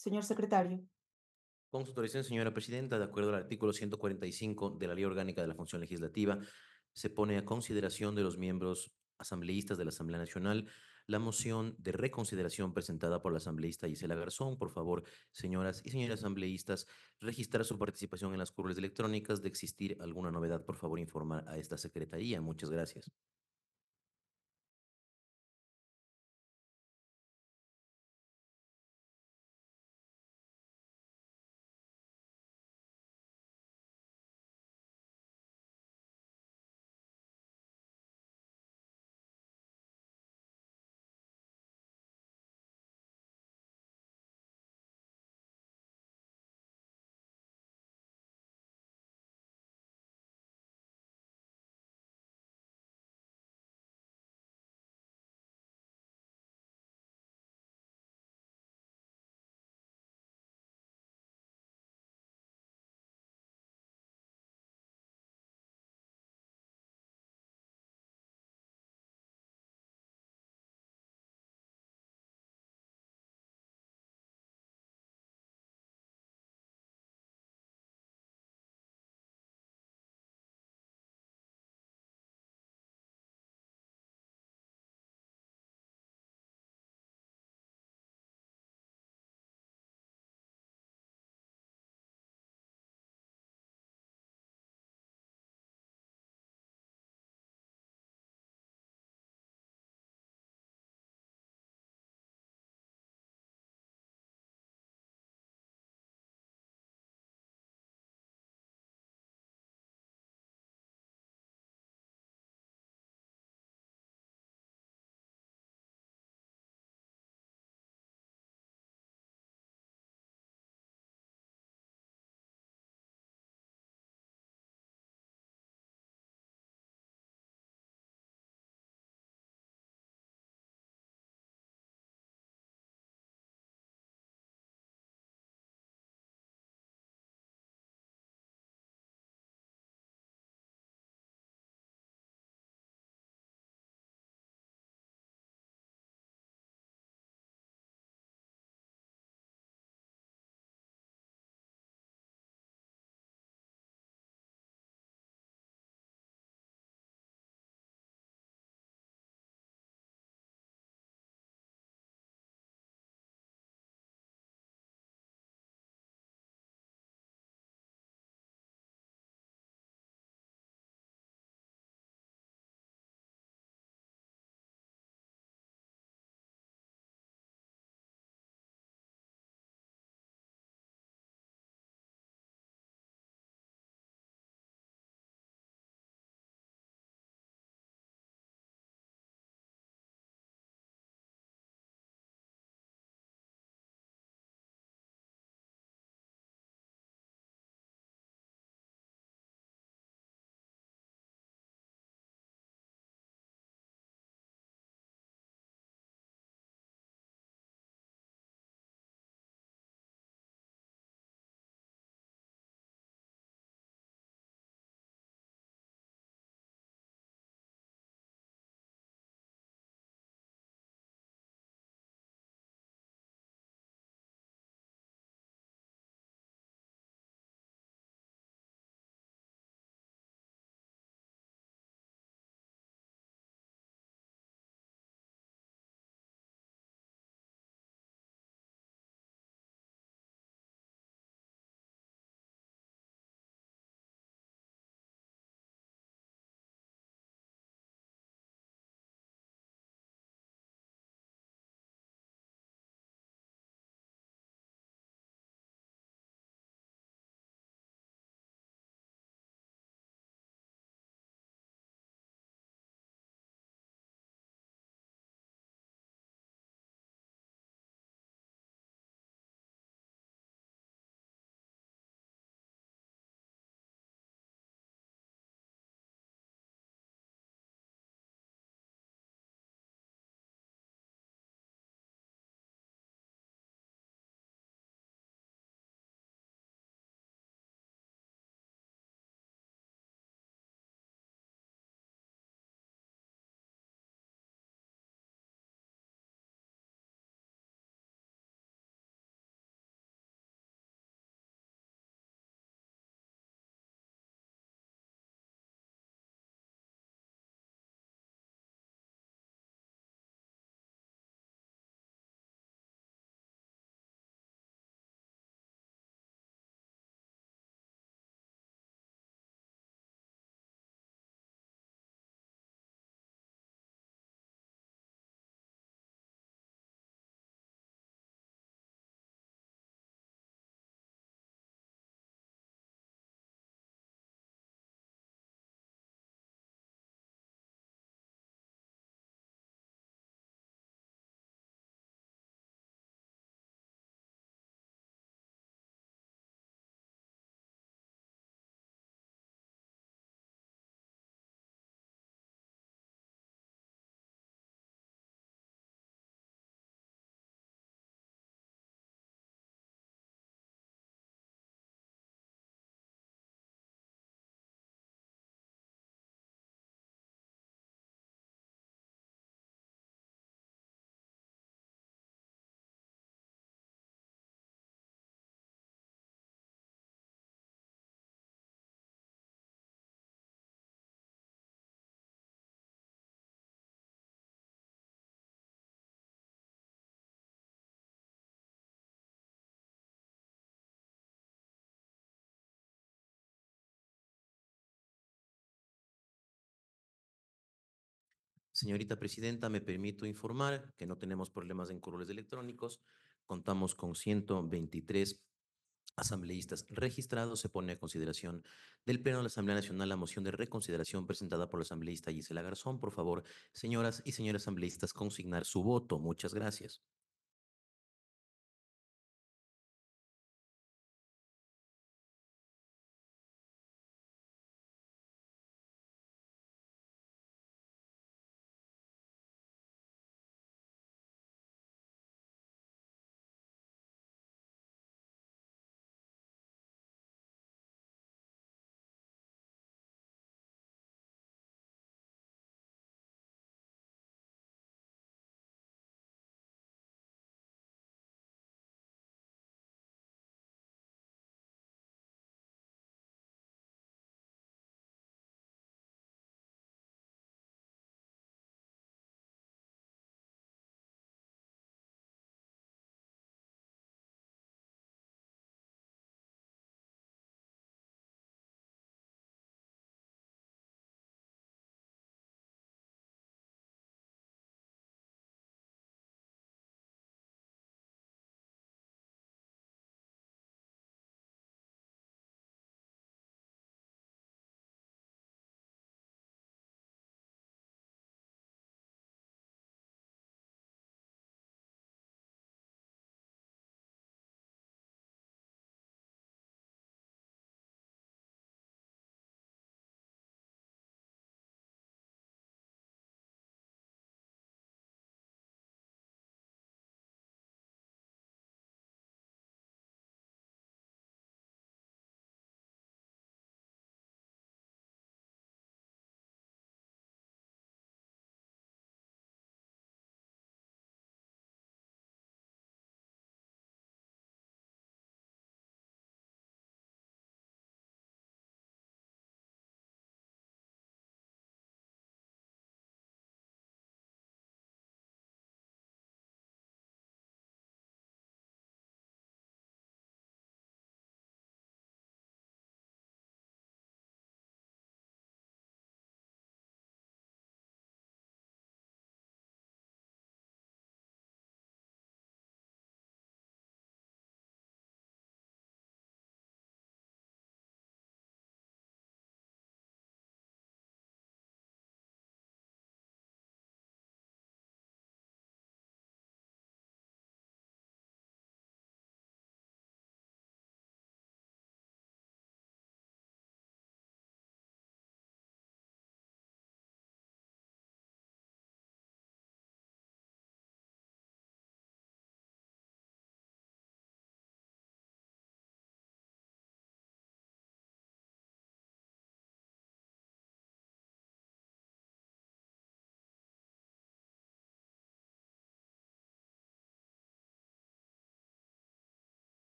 Señor secretario. Con su autorización, señora presidenta, de acuerdo al artículo 145 de la Ley Orgánica de la Función Legislativa, se pone a consideración de los miembros asambleístas de la Asamblea Nacional la moción de reconsideración presentada por la asambleísta Gisela Garzón. Por favor, señoras y señores asambleístas, registrar su participación en las curvas electrónicas. De existir alguna novedad, por favor, informar a esta secretaría. Muchas gracias. Señorita Presidenta, me permito informar que no tenemos problemas en correos electrónicos. Contamos con 123 asambleístas registrados. Se pone a consideración del Pleno de la Asamblea Nacional la moción de reconsideración presentada por la asambleísta Gisela Garzón. Por favor, señoras y señores asambleístas, consignar su voto. Muchas gracias.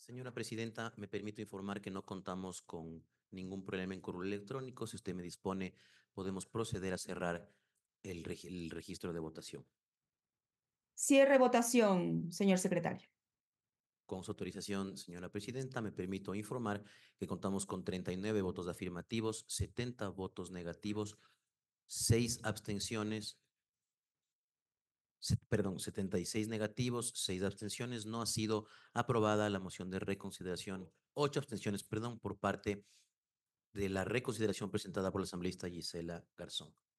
Señora presidenta, me permito informar que no contamos con ningún problema en correo electrónico. Si usted me dispone, podemos proceder a cerrar el, el registro de votación. Cierre votación, señor secretario. Con su autorización, señora presidenta, me permito informar que contamos con 39 votos afirmativos, 70 votos negativos, 6 abstenciones, perdón, 76 negativos, 6 abstenciones. No ha sido aprobada la moción de reconsideración, 8 abstenciones, perdón, por parte de la reconsideración presentada por la asambleísta Gisela Garzón.